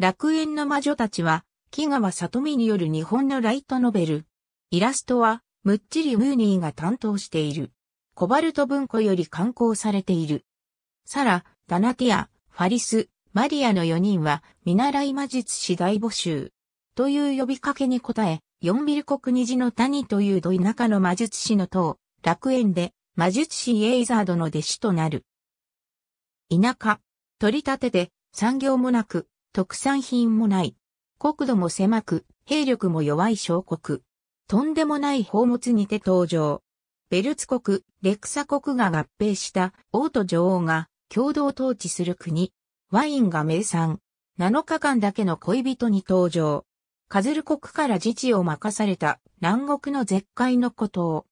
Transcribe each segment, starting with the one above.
楽園の魔女たちは、木川里美による日本のライトノベル。イラストは、むっちりムーニーが担当している。コバルト文庫より刊行されている。サラ、ダナティア、ファリス、マリアの4人は、見習い魔術師大募集。という呼びかけに応え、四ビル国虹の谷というど田舎の魔術師の塔、楽園で、魔術師エイザードの弟子となる。田舎、取り立てて、産業もなく、特産品もない。国土も狭く、兵力も弱い小国。とんでもない宝物にて登場。ベルツ国、レクサ国が合併した王と女王が共同統治する国。ワインが名産。7日間だけの恋人に登場。カズル国から自治を任された南国の絶海のことを、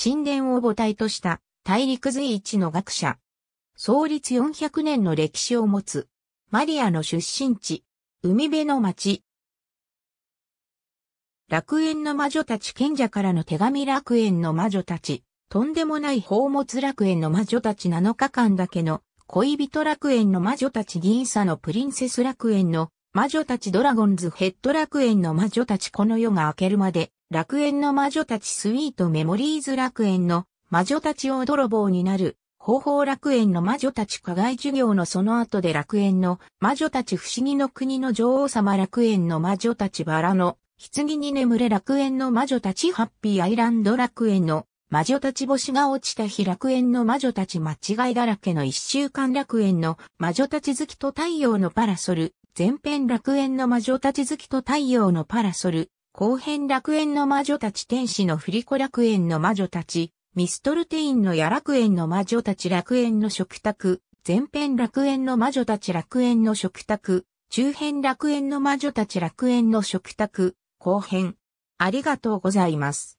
神殿を母体とした大陸随一の学者。創立400年の歴史を持つマリアの出身地、海辺の町。楽園の魔女たち賢者からの手紙楽園の魔女たち、とんでもない宝物楽園の魔女たち7日間だけの恋人楽園の魔女たち銀座のプリンセス楽園の魔女たちドラゴンズヘッド楽園の魔女たちこの世が明けるまで楽園の魔女たちスイートメモリーズ楽園の魔女たちを泥棒になる方法楽園の魔女たち課外授業のその後で楽園の魔女たち不思議の国の女王様楽園の魔女たちバラの棺に眠れ楽園の魔女たちハッピーアイランド楽園の魔女たち星が落ちた日楽園の魔女たち間違いだらけの一週間楽園の魔女たち好きと太陽のパラソル前編楽園の魔女たち好きと太陽のパラソル後編楽園の魔女たち天使の振り子楽園の魔女たちミストルテインのや楽園の魔女たち楽園の食卓、前編楽園の魔女たち楽園の食卓、中編楽園の魔女たち楽園の食卓、後編。ありがとうございます。